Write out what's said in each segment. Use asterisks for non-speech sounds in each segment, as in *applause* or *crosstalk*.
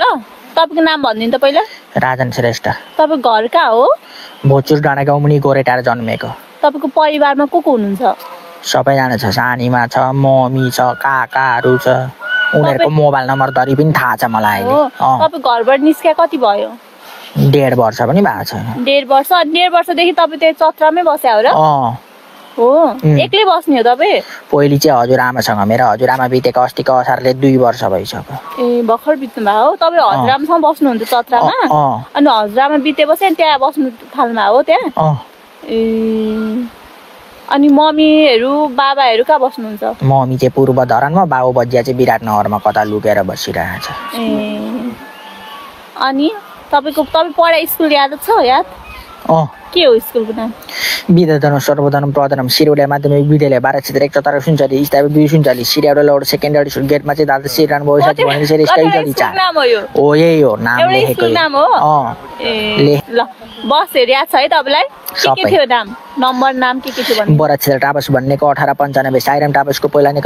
ल तपाईँको नाम भनिदिनु त पहिला राजन श्रेष्ठ तपाईँ घर कहाँ हो भोचुर डाँडा गाउँमुनि गोरेटार जन्मेको तपाईँको परिवारमा को को हुनुहुन्छ सबैजना छ सानीमा छ मम्मी छ काकाहरू छ उनीहरूको मोबाइल नम्बर धरि पनि थाहा छ मलाई तपाईँ घरबाट निस्किया कति भयो डेढ वर्ष पनि भएको छ डेढ वर्ष डेढ वर्षदेखि तपाईँ त्यो चत्रामै बस्यो र हो एक्लै बस्ने हो तपाईँ पहिले चाहिँ हजुरआमासँग मेरो हजुरआमा बितेको अस्तिको असारले दुई वर्ष भइसक्यो ए भर्खर बित्नु भएको हो तपाईँ हजुरआमासँग बस्नुहुन्छ चत्रामा अनि हजुरआमा बितेपछि अनि त्यहाँ बस्नु थाल्नु हो त्यहाँ ए अनि मम्मीहरू बाबाहरू कहाँ बस्नुहुन्छ मम्मी चाहिँ पूर्व धरानमा बाबु बजिया चाहिँ विराटनगरमा कता लुकेर बसिरहेको छ ए अनि तपाईँको तपाईँ पढाइ स्कुल याद छ याद के हो स्कुलको नाम বিদ্যাধন সর্বধনম প্রধানম সিরিউলিয়া মাধ্যমিক বিদ্যালয় বারা ছিদ্র একটা তারা শুনচালি স্থাপে দুই चाली সিরিয়াউডা লর্ড सेकेन्डरी स्कुल गेटमा चाहिँ दादा সিরান भयो साथी भनेर चाहिँ ओ यही हो नाम लेखेको नाम हो अँ ल बस हेरिया छ है तपाईँलाई के थियो नाम नम्बर नाम के के थियो बरा भन्नेको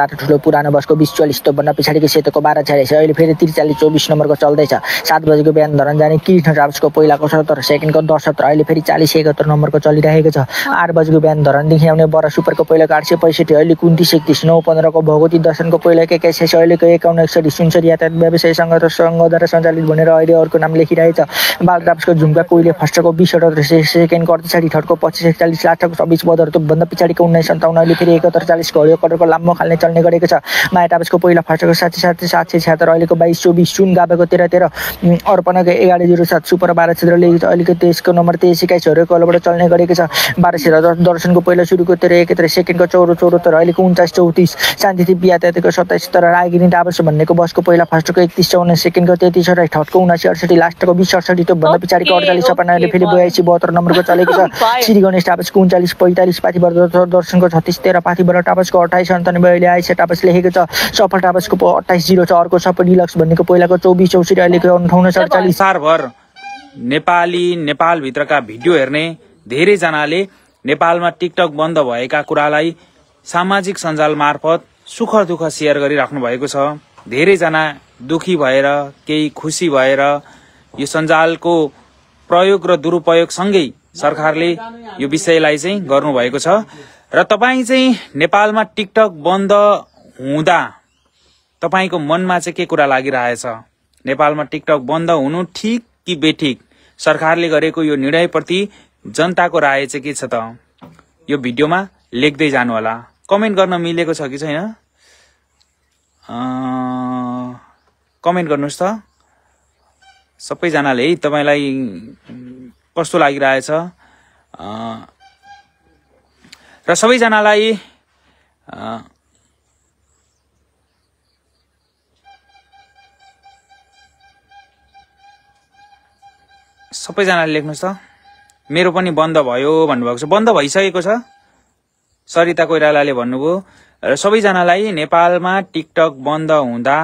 रातो ठुलो पुरानो बसको अहिले फेरि चौबिस नम्बरको चल्दैछ सात बजेको बिहान धरन जाने कृष्ण टापसको पहिलाको सेकेन्डको दस अहिले फेरि चालिस एकहत्तर नम्बरको चलिरहेको छ आठ बजेको बिहान धरानदेखि आउने बर सुपरको पहिलाको आठ सय पैँसठी अहिले कुन्तिस एकतिस नौ पन्ध्रको भगवती दर्शनको पहिलाको एक्काइस सय अहिलेको एकाउन्न एकसठी सुनसरी यातायात व्यवसाय सङ्घ सङ्घद्वारा सञ्चालित भनेर अहिले अर्को नाम लेखिरहेछ बालटाप्सको झुम्का कोइले फर्स्टको बिस अठार सेकेन्डको अडतिसाठी थर्डको पच्चिस एकचालिस लास्टको छब्बिस बदर त्योभन्दा पछाडिको उन्नाइस सन्ताउन्न अहिले फेरि एकहत्तर चालिसको हरियो कटरको लामो खाल्ने चल्ने गरेको छ माया टापसको पहिला फर्स्टको साठी साठी सात सय छ्यात्तर अहिलेको बाइस चौबिस सुन गाबाको तेह्र तेह्र अर्पणको एघार जिरो सात सुपर बाह्र क्षेत्रले अहिलेको तेइसको नम्बर तेइस एक्काइस हरियो कलबाट चल्ने गरेको छ बाह्र दर्शनको पहिला सुरुको तेह्र त्रिहत्तर सेकेन्डको चौध तर अहिलेको उन्चास चौतिस शान्ति बिहा त्यतिको सत्ताइस तर रायगिनी डाबस भन्नेको बसको पहिला फर्स्टको एकतिस चौन सेकेन्डको तेत्तिस अठाइस ठटको उनासी अडसठी लास्टको बिस अडसठी त्योभन्दा पछाडिको अडचालिस सपनाले फेरि बयासी बहत्तर नम्बरको चलेको छ *laughs* श्री गणेश टापसको उन्चालिस पैँतालिस पाथिबाट दर्शनको छत्तिस तेह्र पाथिबाट टापसको अठाइस अन्तानब्बे अहिले आइसा टापस लेखेको छ सफल टापसको अट्ठाइस जिरो छ अर्को सफल डिलक्स भन्नेको पहिलाको चौबिस चौसठी अहिलेको अन्ठाउन्न सडचालिस नेपाली नेपालभित्रका भिडियो हेर्ने धेरैजनाले नेपालमा टिकटक बन्द भएका कुरालाई सामाजिक सञ्जाल मार्फत सुख दुःख सेयर गरिराख्नु भएको छ धेरैजना दुखी भएर केही खुसी भएर यो सञ्जालको प्रयोग र दुरुपयोगसँगै सरकारले यो विषयलाई चाहिँ गर्नुभएको छ र तपाईँ चाहिँ नेपालमा टिकटक बन्द हुँदा तपाईँको मनमा चाहिँ के कुरा लागिरहेछ नेपालमा टिकटक बन्द हुनु ठिक कि बेठिक सरकारले गरेको यो निर्णयप्रति जनताको राय चाहिँ के छ त यो भिडियोमा लेख्दै जानु होला कमेन्ट गर्न मिलेको छ कि छैन कमेन्ट गर्नुहोस् त सबैजनाले है तपाईँलाई कस्तो लागिरहेछ र सबैजनालाई सबैजनाले लेख्नुहोस् त मेरो पनि बन्द भयो भन्नुभएको छ बन्द भइसकेको छ सरिता कोइरालाले भन्नुभयो र सबैजनालाई नेपालमा टिकटक बन्द हुँदा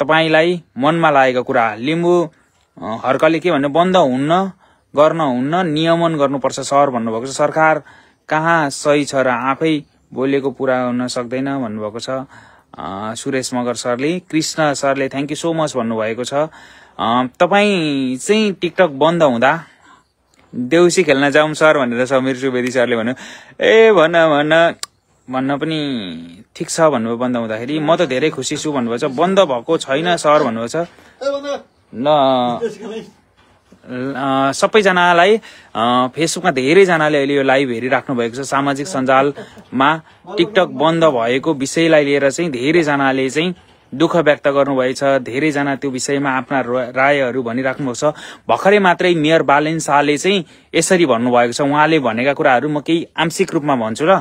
तपाईँलाई मनमा लागेको कुरा लिम्बू हर्कले के भन्नु बन्द हुन्न गर्न हुन्न नियमन गर्नुपर्छ सर भन्नुभएको छ सरकार कहाँ सही छ र आफै बोलेको पुरा हुन सक्दैन भन्नुभएको छ सुरेश मगर सरले कृष्ण सरले थ्याङ्क यू सो मच भन्नुभएको छ तपाईँ चाहिँ टिकटक बन्द हुँदा देउसी खेल्न जाउँ सर भनेर समीर सुवेदी सरले भन्यो ए भन भन भन्न पनि ठिक छ भन्नुभयो बन्द हुँदाखेरि म त धेरै खुसी छु भन्नुभएछ बन्द भएको छैन सर भन्नुभएछ ल सबैजनालाई फेसबुकमा धेरैजनाले अहिले यो लाइभ हेरिराख्नु भएको छ सामाजिक सञ्जालमा टिकटक बन्द भएको विषयलाई लिएर चाहिँ धेरैजनाले चाहिँ दुःख व्यक्त गर्नुभएछ धेरैजना त्यो विषयमा आफ्ना रायहरू भनिराख्नु भएको छ भर्खरै मात्रै मेयर बालेन शाहले चाहिँ यसरी भन्नुभएको छ उहाँले भनेका कुराहरू म केही आंशिक रूपमा भन्छु र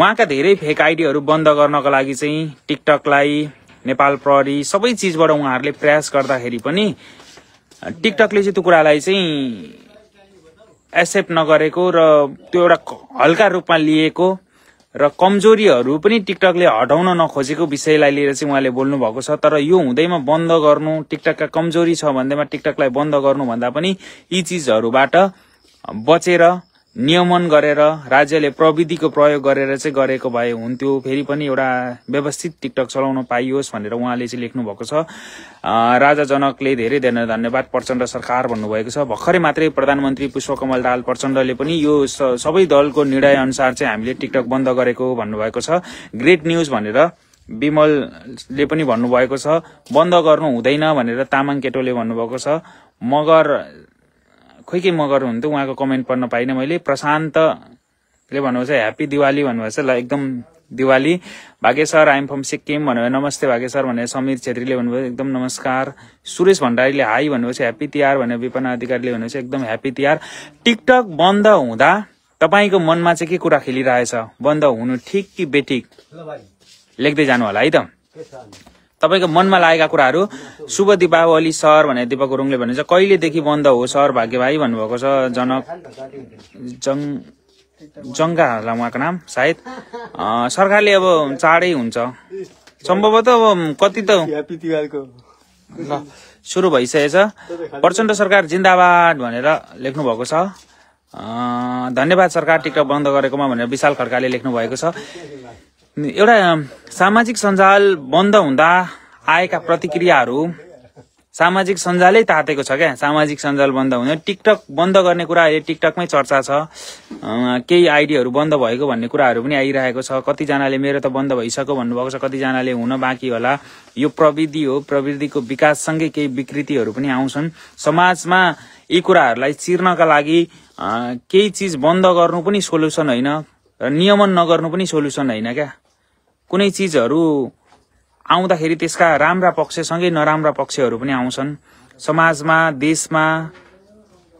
उहाँका धेरै फेक आइडीहरू बन्द गर्नको लागि चाहिँ टिकटकलाई नेपाल प्रहरी सबै चिजबाट उहाँहरूले प्रयास गर्दाखेरि पनि टिकटकले चाहिँ त्यो कुरालाई चाहिँ एक्सेप्ट नगरेको र त्यो एउटा हल्का रूपमा लिएको र कमजोरीहरू पनि टिकटकले हटाउन नखोजेको विषयलाई लिएर चाहिँ उहाँले बोल्नु भएको छ तर यो हुँदैमा बन्द गर्नु टिकटकका कमजोरी छ भन्दैमा टिकटकलाई बन्द गर्नुभन्दा पनि यी चिजहरूबाट बचेर नियमन गरेर राज्यले प्रविधिको प्रयोग गरेर चाहिँ गरेको भए हुन्थ्यो फेरि पनि एउटा व्यवस्थित टिकटक चलाउन पाइयोस् भनेर उहाँले चाहिँ लेख्नु भएको छ राजा जनकले धेरै धेरै धन्यवाद प्रचण्ड सरकार भन्नुभएको छ भर्खरै मात्रै प्रधानमन्त्री पुष्पकमल दाल प्रचण्डले पनि यो सबै दलको निर्णय अनुसार चाहिँ हामीले टिकटक बन्द गरेको भन्नुभएको छ ग्रेट न्युज भनेर विमलले पनि भन्नुभएको छ बन्द गर्नु हुँदैन भनेर तामाङ केटोले भन्नुभएको छ मगर खोइ के म गर्नुहुन्थ्यो उहाँको कमेन्ट पढ्न पाइनँ मैले प्रशान्तले भन्नुभएको छ ह्याप्पी दिवाली भन्नुभएको छ ल एकदम दिवाली भाग्य सर आइएम फ्रम सिक्किम भन्नुभयो नमस्ते भाग्य सर भनेर समीर छेत्रीले भन्नुभयो एकदम नमस्कार सुरेश भण्डारीले हाई छ ह्याप्पी तिहार भनेर विपना अधिकारीले भन्नुहोस् एकदम ह्याप्पी तिहार टिकटक बन्द हुँदा तपाईँको मनमा चाहिँ के कुरा खेलिरहेछ बन्द हुनु ठिक कि बेठिक लेख्दै जानु होला है त तपाईँको मनमा लागेका कुराहरू शुभ दिपावली सर भनेर दिपक गुरुङले भनिन्छ कहिलेदेखि बन्द हो सर भाग्य भाइ भन्नुभएको छ जनक जङ जङ्गा होला उहाँको नाम सायद सरकारले अब चाँडै हुन्छ सम्भवत अब कति त ल सुरु भइसकेछ प्रचण्ड सरकार जिन्दाबाद भनेर लेख्नु भएको छ धन्यवाद सरकार टिकटक बन्द गरेकोमा भनेर विशाल खड्काले लेख्नु भएको छ एउटा सामाजिक सञ्जाल बन्द हुँदा आएका प्रतिक्रियाहरू सामाजिक सञ्जालै तातेको छ क्या सामाजिक सञ्जाल बन्द हुने टिकटक बन्द गर्ने कुरा अहिले टिकटकमै चर्चा छ केही आइडीहरू बन्द भएको भन्ने कुराहरू पनि आइरहेको छ कतिजनाले मेरो त बन्द भइसक्यो भन्नुभएको छ कतिजनाले हुन बाँकी होला यो प्रविधि हो प्रविधिको विकाससँगै केही विकृतिहरू पनि आउँछन् समाजमा यी कुराहरूलाई चिर्नका लागि केही चिज बन्द गर्नु पनि सोल्युसन होइन र नियमन नगर्नु पनि सोल्युसन होइन क्या कुनै चिजहरू आउँदाखेरि त्यसका राम्रा पक्षसँगै नराम्रा पक्षहरू पनि आउँछन् समाजमा देशमा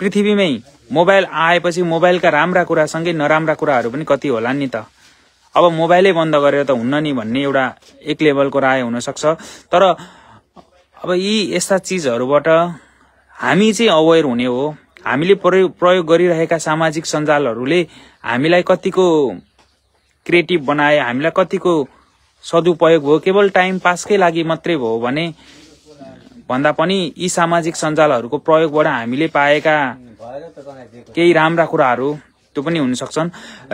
पृथ्वीमै मोबाइल आएपछि मोबाइलका राम्रा कुरासँगै नराम्रा कुराहरू पनि कति होला नि त अब मोबाइलै बन्द गरेर त हुन्न नि भन्ने एउटा एक लेभलको राय हुनसक्छ तर अब यी यस्ता चिजहरूबाट हामी चाहिँ अवेर हुने हो हामीले प्रयोग प्रयोग गरिरहेका सामाजिक सञ्जालहरूले हामीलाई कतिको क्रिएटिभ बनाए हामीलाई कतिको सदुपयोग हो केवल टाइम पासकै लागि मात्रै भयो भने भन्दा पनि यी सामाजिक सञ्जालहरूको प्रयोगबाट हामीले पाएका केही राम्रा कुराहरू त्यो पनि हुनसक्छन्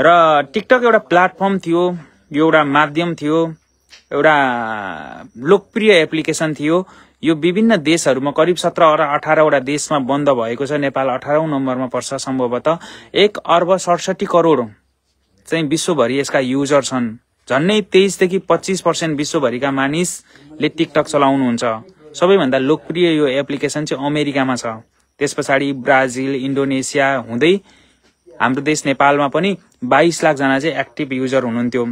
र टिकटक एउटा प्लेटफर्म थियो यो एउटा माध्यम थियो एउटा लोकप्रिय एप्लिकेसन थियो यो विभिन्न देशहरूमा करिब सत्र अठारवटा देशमा बन्द भएको छ नेपाल अठारौँ नम्बरमा पर्छ सम्भवतः एक अर्ब सडसठी करोड चाहिँ विश्वभरि यसका युजर छन् झन्नै तेइसदेखि पच्चिस पर्सेन्ट विश्वभरिका मानिसले टिकटक चलाउनुहुन्छ सबैभन्दा लोकप्रिय यो एप्लिकेसन चाहिँ अमेरिकामा छ त्यस पछाडि ब्राजिल इन्डोनेसिया हुँदै हाम्रो देश नेपालमा पनि बाइस लाखजना चाहिँ एक्टिभ युजर हुनुहुन्थ्यो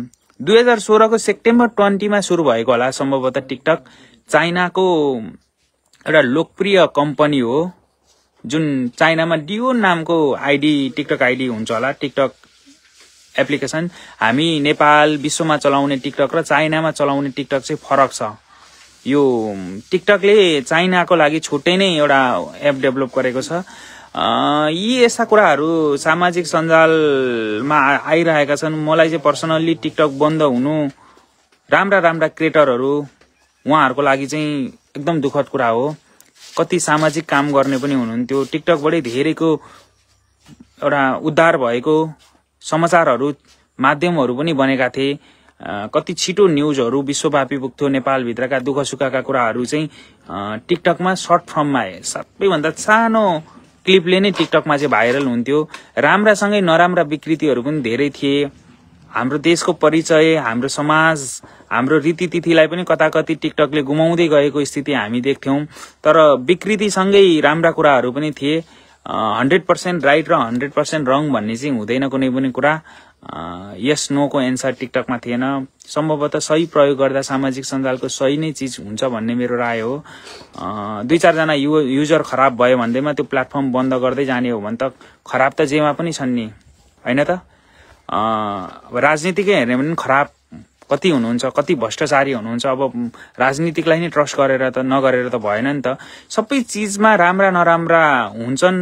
दुई हजार सोह्रको सेप्टेम्बर ट्वेन्टीमा सुरु भएको होला सम्भवतः टिकटक चाइनाको एउटा लोकप्रिय कम्पनी हो जुन चाइनामा डिओ नामको आइडी टिकटक आइडी हुन्छ होला टिकटक एप्लिकेसन हामी नेपाल विश्वमा चलाउने टिकटक र चाइनामा चलाउने टिकटक चाहिँ फरक छ यो टिकटकले चाइनाको लागि छुट्टै नै एउटा एप डेभलप गरेको छ यी यस्ता कुराहरू सामाजिक सञ्जालमा आइरहेका छन् मलाई चाहिँ पर्सनल्ली टिकटक बन्द हुनु राम्रा राम्रा क्रिएटरहरू उहाँहरूको लागि चाहिँ एकदम दुःखद कुरा हो कति सामाजिक काम गर्ने पनि हुनुहुन्थ्यो टिकटकबाटै धेरैको एउटा उद्धार भएको समाचारहरू माध्यमहरू पनि बनेका थिए कति छिटो न्युजहरू विश्वव्यापी पुग्थ्यो नेपालभित्रका दुःख सुखका कुराहरू चाहिँ टिकटकमा सर्ट फर्ममा आए सबैभन्दा सानो क्लिपले नै टिकटकमा चाहिँ भाइरल हुन्थ्यो राम्रासँगै नराम्रा विकृतिहरू पनि धेरै थिए हाम्रो देशको परिचय हाम्रो समाज हाम्रो रीतितिथिलाई पनि कता कति टिकटकले गुमाउँदै गएको स्थिति हामी देख्थ्यौँ तर विकृतिसँगै राम्रा कुराहरू पनि थिए हन्ड्रेड पर्सेन्ट राइट र हन्ड्रेड पर्सेन्ट रङ भन्ने चाहिँ हुँदैन कुनै पनि कुरा यस नोको एन्सर टिकटकमा थिएन सम्भवतः सही प्रयोग गर्दा सामाजिक सञ्जालको सही नै चिज हुन्छ भन्ने मेरो राय हो दुई चारजना यु युजर खराब भयो भन्दैमा त्यो प्लेटफर्म बन्द गर्दै जाने हो भने त खराब त जेमा पनि छन् नि होइन त राजनीतिकै हेर्ने भने खराब कति हुनुहुन्छ कति भ्रष्टाचारी हुनुहुन्छ अब राजनीतिकलाई नै ट्रस्ट गरेर त नगरेर त भएन नि त सबै चिजमा राम्रा नराम्रा हुन्छन्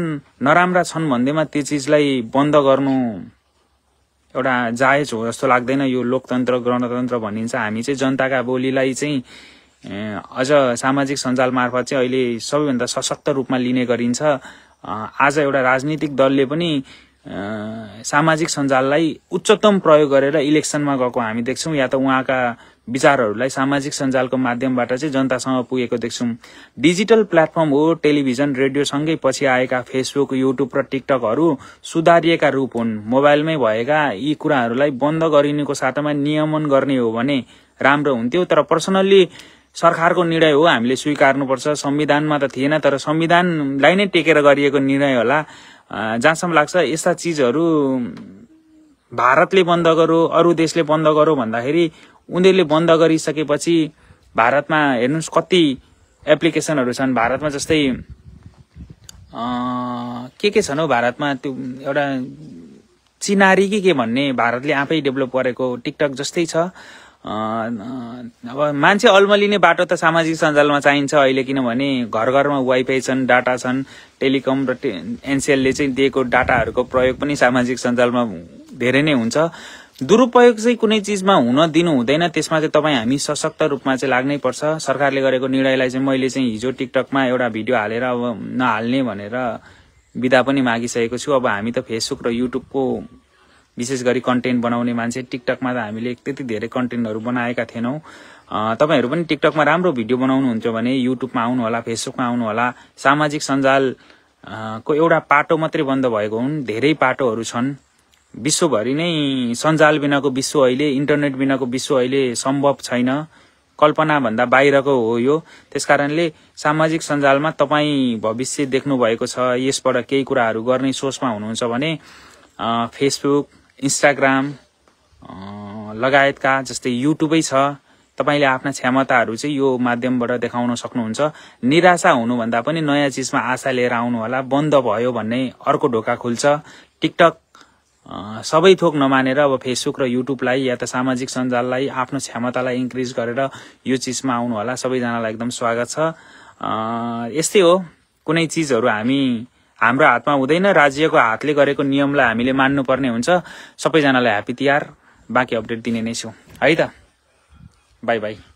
नराम्रा छन् भन्दैमा त्यो चिजलाई बन्द गर्नु एउटा जायज हो जस्तो लाग्दैन यो लोकतन्त्र गणतन्त्र भनिन्छ हामी चाहिँ जनताका बोलीलाई चाहिँ अझ सामाजिक सञ्जाल मार्फत चाहिँ अहिले सबैभन्दा सशक्त रूपमा लिने गरिन्छ आज एउटा राजनीतिक दलले पनि सामाजिक सञ्जाललाई उच्चतम प्रयोग गरेर इलेक्सनमा गएको हामी देख्छौँ या त उहाँका विचारहरूलाई सामाजिक सञ्जालको माध्यमबाट चाहिँ जनतासँग पुगेको देख्छौँ डिजिटल प्लेटफर्म हो टेलिभिजन रेडियोसँगै पछि आएका फेसबुक युट्युब र टिकटकहरू सुधारिएका रूप हुन् मोबाइलमै भएका यी कुराहरूलाई बन्द गरिनुको साटोमा नियमन गर्ने हो भने राम्रो हुन्थ्यो तर पर्सनल्ली सरकारको निर्णय हो हामीले स्वीकार्नुपर्छ संविधानमा त थिएन तर संविधानलाई नै टेकेर गरिएको निर्णय होला जहाँसम्म लाग्छ यस्ता चिजहरू भारतले बन्द गरो अरू देशले बन्द गरो भन्दाखेरि उनीहरूले बन्द गरिसकेपछि भारतमा हेर्नुहोस् कति एप्लिकेसनहरू छन् भारतमा जस्तै के के छन् हौ भारतमा त्यो एउटा चिनारी के के भन्ने भारतले आफै डेभलप गरेको टिकटक जस्तै छ अब मान्छे अल्मलिने बाटो त सामाजिक सञ्जालमा चाहिन्छ अहिले किनभने घर घरमा वाइफाई छन् डाटा छन् टेलिकम र टे एनसिएलले चाहिँ दिएको डाटाहरूको प्रयोग पनि सामाजिक सञ्जालमा धेरै नै हुन्छ दुरुपयोग चाहिँ कुनै चिजमा हुन दिनु हुँदैन त्यसमा चाहिँ तपाईँ हामी सशक्त रूपमा चाहिँ लाग्नै पर्छ सरकारले गरेको निर्णयलाई चाहिँ मैले चाहिँ हिजो टिकटकमा एउटा भिडियो हालेर अब नहाल्ने भनेर विदा पनि मागिसकेको छु अब हामी त फेसबुक र युट्युबको विशेष गरी कन्टेन्ट बनाउने मान्छे टिकटकमा त हामीले त्यति धेरै कन्टेन्टहरू बनाएका थिएनौँ तपाईँहरू पनि टिकटकमा राम्रो भिडियो बनाउनुहुन्छ भने युट्युबमा आउनुहोला फेसबुकमा आउनुहोला सामाजिक सञ्जाल को एउटा पाटो मात्रै बन्द भएको हुन् धेरै पाटोहरू छन् विश्वभरि नै सञ्जाल बिनाको विश्व अहिले इन्टरनेट बिनाको विश्व अहिले सम्भव छैन कल्पनाभन्दा बाहिरको हो यो त्यसकारणले सामाजिक सञ्जालमा तपाईँ भविष्य देख्नुभएको छ यसबाट केही कुराहरू गर्ने सोचमा हुनुहुन्छ भने फेसबुक इन्स्टाग्राम लगायतका जस्तै युट्युबै छ तपाईँले आफ्ना क्षमताहरू चाहिँ यो माध्यमबाट देखाउन सक्नुहुन्छ निराशा हुनुभन्दा पनि नयाँ चिजमा आशा लिएर आउनुहोला बन्द भयो भन्ने अर्को ढोका खुल्छ टिकटक सबै थोक नमानेर अब फेसबुक र युट्युबलाई या त सामाजिक सञ्जाललाई आफ्नो क्षमतालाई इन्क्रिज गरेर यो चिजमा आउनुहोला सबैजनालाई एकदम स्वागत छ यस्तै हो कुनै चिजहरू हामी हाम्रो हातमा हुँदैन राज्यको हातले गरेको नियमलाई हामीले मान्नुपर्ने हुन्छ सबैजनालाई ह्याप्पी तिहार बाँकी अपडेट दिने नै छु है त बाई बाई